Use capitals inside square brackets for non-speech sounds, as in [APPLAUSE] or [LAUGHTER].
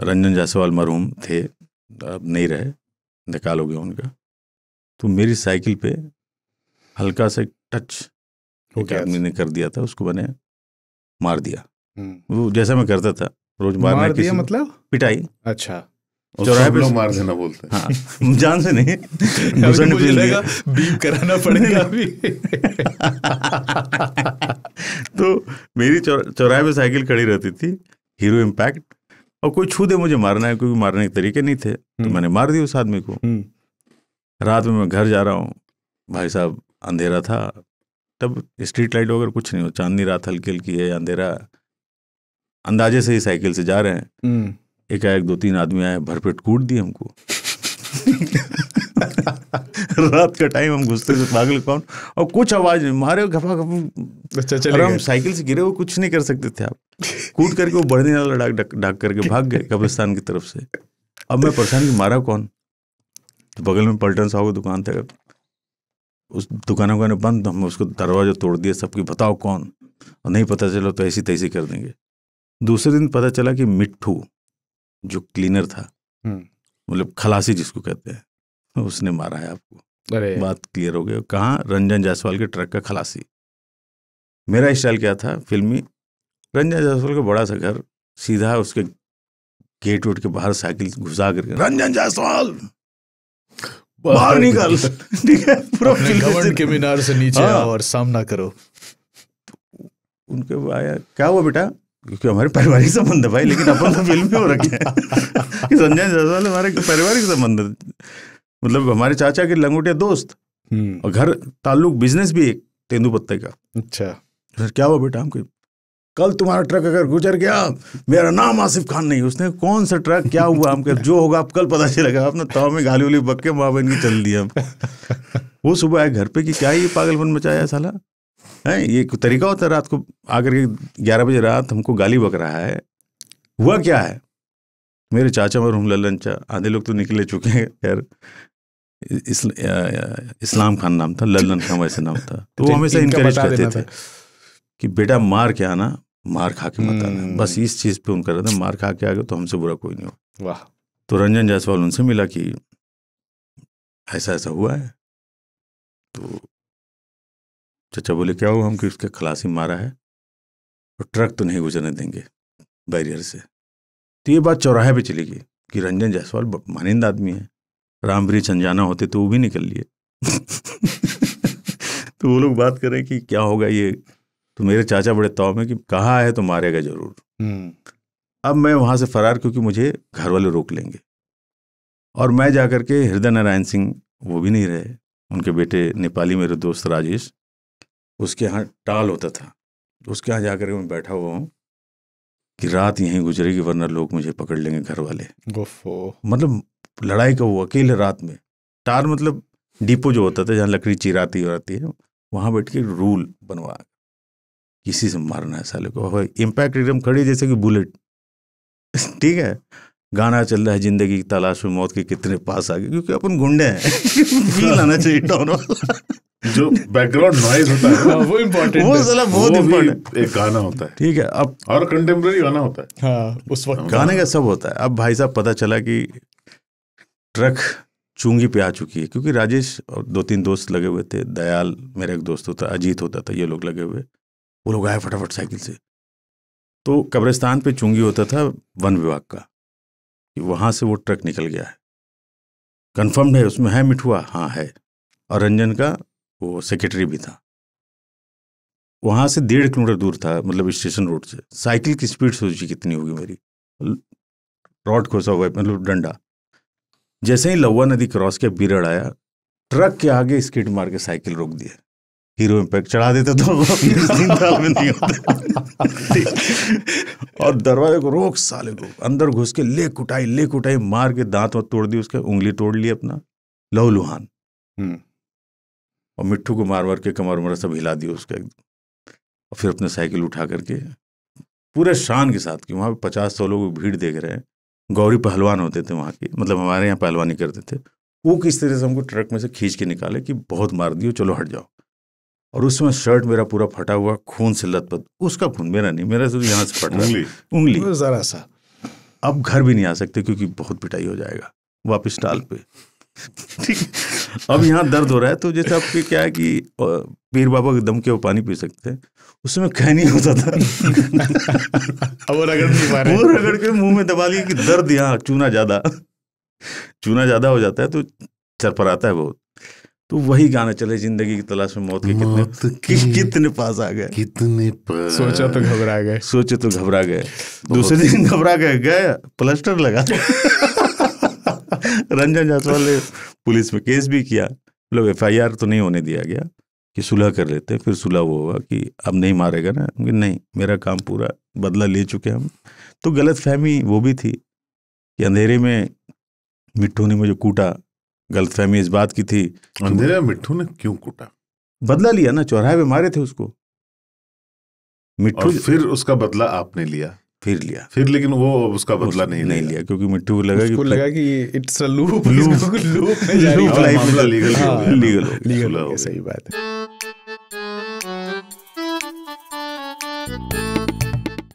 रंजन जायसवाल मरहूम थे अब नहीं रहे निकाल हो गया उनका तो मेरी साइकिल पे हल्का सा टच आदमी अच्छा। ने कर दिया था उसको मैंने मार दिया हम्म। वो जैसा मैं करता था रोज मारना मार दिया मतलब पिटाई अच्छा चौराहे पे मार देना बोलते हाँ, जान से नहीं [LAUGHS] दूसरा ने लगा बीप कराना पड़ेगा अभी [LAUGHS] तो मेरी चौराहे पे साइकिल खड़ी रहती थी हीरो इम्पैक्ट और कोई छू दे मुझे मारना है क्योंकि मारने के तरीके नहीं थे तो हम्म। मैंने मार दिया उस आदमी को हम्म। रात में मैं घर जा रहा हूँ भाई साहब अंधेरा था तब स्ट्रीट लाइट वगैरह कुछ नहीं हो चांदनी रात हल्की हल्की है अंधेरा अंदाजे से ही साइकिल से जा रहे हैं हम्म। एक एक दो तीन आदमी आए भरपेट कूट दिए हमको [LAUGHS] रात का टाइम हम घुसते थे पागल कौन और कुछ आवाज मारे घफा घफा अच्छा हम साइकिल से गिरे वो कुछ नहीं कर सकते थे आप कूट करके वो बढ़ने वाला डाक डाक करके भाग गए कब्रिस्तान की तरफ से अब मैं परेशान कि मारा कौन तो बगल में पलटन साहब की दुकान थे उस दुकान वगैरह बंद तो हमने उसको दरवाजा तोड़ दिया सबकी बताओ कौन और नहीं पता चला तो ऐसी तैसी कर देंगे दूसरे दिन पता चला कि मिट्ठू जो क्लीनर था हम्म। मतलब खलासी जिसको कहते हैं उसने मारा है आपको अरे बात क्लियर हो गई कहाँ रंजन जायसवाल के ट्रक का खलासी मेरा स्टाइल क्या था फिल्मी रंजन जायसवाल का बड़ा सा घर सीधा उसके गेट वेट के बाहर साइकिल घुसा करके रंजन जायसवाल बाहर निकल ठीक है पूरा के मीनार से नीचे हाँ। आओ और सामना करो उनके आया क्या हुआ बेटा क्योंकि हमारे पारिवारिक संबंध है भाई लेकिन अपन तो फिल्म में हो रखे हैं संजय जायसवाल हमारे पारिवारिक संबंध मतलब हमारे चाचा के लंगोटिया दोस्त हम्म। और घर ताल्लुक बिजनेस भी एक तेंदुपत्ते का अच्छा सर क्या हुआ बेटा हम कोई कल तुम्हारा ट्रक अगर गुजर गया मेरा नाम आसिफ खान नहीं उसने कौन सा ट्रक क्या हुआ हम कह जो होगा आप कल पता चलेगा आपने तो में गाली वाली बक्के माँ बहन की चल दिया वो सुबह आए घर पे कि क्या ये पागलपन मचाया साला है ये तरीका होता है रात को आकर के ग्यारह बजे रात हमको गाली बक रहा है हुआ क्या है मेरे चाचा ललन चा आधे लोग तो निकले चुके हैं खैर इस, इस्लाम खान नाम था लल्लन खान वैसे नाम था तो वो अच्छा, हमेशा इनकरेज करते थे कि बेटा मार के आना मार खा के मत आना हम्म। बस इस चीज़ पे उनका रहता मार खा के आ गए तो हमसे बुरा कोई नहीं होगा वाह तो रंजन जायसवाल उनसे मिला कि ऐसा ऐसा हुआ है तो चचा बोले क्या हुआ हम कि उसके खलासी मारा है और ट्रक तो नहीं गुजरने देंगे बैरियर से तो ये बात चौराहे पे चली गई कि रंजन जायसवाल मानिंद आदमी है रामवीर अनजाना होते तो वो भी निकल लिए [LAUGHS] तो वो लोग बात करें कि क्या होगा ये तो मेरे चाचा बड़े तौ में कि कहाँ है तो मारेगा जरूर हम्म। अब मैं वहाँ से फरार क्योंकि मुझे घर वाले रोक लेंगे और मैं जा के हृदय नारायण सिंह वो भी नहीं रहे उनके बेटे नेपाली मेरे दोस्त राजेश उसके यहाँ टाल होता था तो उसके यहाँ जा कर के मैं बैठा हुआ हूँ कि रात यहीं गुजरेगी वरना लोग मुझे पकड़ लेंगे घर वाले मतलब लड़ाई का हुआ अकेले रात में टार मतलब डिपो जो होता था जहाँ लकड़ी चिराती और है वहाँ बैठ के रूल बनवा किसी से मारना है साले को इम्पैक्ट एकदम खड़ी जैसे कि बुलेट [LAUGHS] ठीक है गाना चल रहा है जिंदगी की तलाश में मौत के कितने पास आ गए क्योंकि अपन गुंडे हैं फील [LAUGHS] आना चाहिए डाउन [LAUGHS] जो बैकग्राउंड नॉइज होता है हाँ, वो इम्पोर्टेंट वो साला बहुत इम्पोर्टेंट एक गाना होता है ठीक है अब और कंटेम्प्रेरी गाना होता है हाँ उस वक्त गाने का सब होता है अब भाई साहब पता चला कि ट्रक चुंगी पे आ चुकी है क्योंकि राजेश और दो तीन दोस्त लगे हुए थे दयाल मेरा एक दोस्त होता अजीत होता था ये लोग लगे हुए वो लोग आए फटाफट साइकिल से तो कब्रिस्तान पे चुंगी होता था वन विभाग का कि वहाँ से वो ट्रक निकल गया है कन्फर्म्ड है उसमें है मिठुआ हाँ है और रंजन का वो सेक्रेटरी भी था वहाँ से डेढ़ किलोमीटर दूर था मतलब स्टेशन रोड से साइकिल की स्पीड सोची कितनी होगी मेरी रॉड खोसा हुआ मतलब डंडा जैसे ही लवा नदी क्रॉस के बिरड़ आया ट्रक के आगे स्कीड मार के साइकिल रोक दिया हीरो इम्पैक्ट चढ़ा देते तो साल में नहीं होता और दरवाजे को रोक साले को अंदर घुस के ले कुटाई ले कुटाई मार के दांत वाँत तोड़ दी उसके उंगली तोड़ ली अपना लहू लुहान हम्म। और मिट्टू को मार मार के कमर उमर सब हिला दिया उसका एकदम और फिर अपने साइकिल उठा करके पूरे शान के साथ की वहाँ पे पचास सौ लोग भीड़ देख रहे हैं गौरी पहलवान होते थे वहाँ के मतलब हमारे यहाँ पहलवानी करते थे वो किस तरह से हमको ट्रक में से खींच के निकाले कि बहुत मार दियो चलो हट जाओ और उसमें शर्ट मेरा पूरा फटा हुआ खून से लथपथ उसका खून मेरा नहीं मेरा सिर्फ तो यहाँ से फट रहा उंगली उंगली ज़रा सा अब घर भी नहीं आ सकते क्योंकि बहुत पिटाई हो जाएगा वापस टाल पे अब यहाँ दर्द हो रहा है तो जैसे आपके क्या है कि पीर बाबा के दम के वो पानी पी सकते हैं उसमें कह नहीं होता था अब वो रगड़ नहीं पा रहे वो रगड़ के मुंह में दबा लिया कि दर्द यहाँ चूना ज़्यादा चूना ज़्यादा हो जाता है तो चरपराता है बहुत तो वही गाना चले जिंदगी की तलाश में मौत के कितने कि, कितने पास आ गए कितने सोचा तो घबरा गए सोचे तो घबरा गए दूसरे दिन घबरा गए गए प्लस्टर लगा [LAUGHS] रंजन जायसवाल ने पुलिस में केस भी किया लोग एफ तो नहीं होने दिया गया कि सुलह कर लेते फिर सुलह वो होगा कि अब नहीं मारेगा ना कि नहीं मेरा काम पूरा बदला ले चुके हम तो गलत फहमी वो भी थी कि अंधेरे में मिट्टू ने मुझे कूटा गलतफहमी इस बात की थी अंधेरे मिट्टू ने क्यों कूटा बदला लिया ना चौराहे पे मारे थे उसको मिट्टू फिर उसका बदला आपने लिया फिर लिया फिर लेकिन वो उसका बदला नहीं नहीं लिया क्योंकि मिट्टू को लगा कि लगा कि it's a loop loop loop में जा रही है लीगल लीगल लीगल सही बात है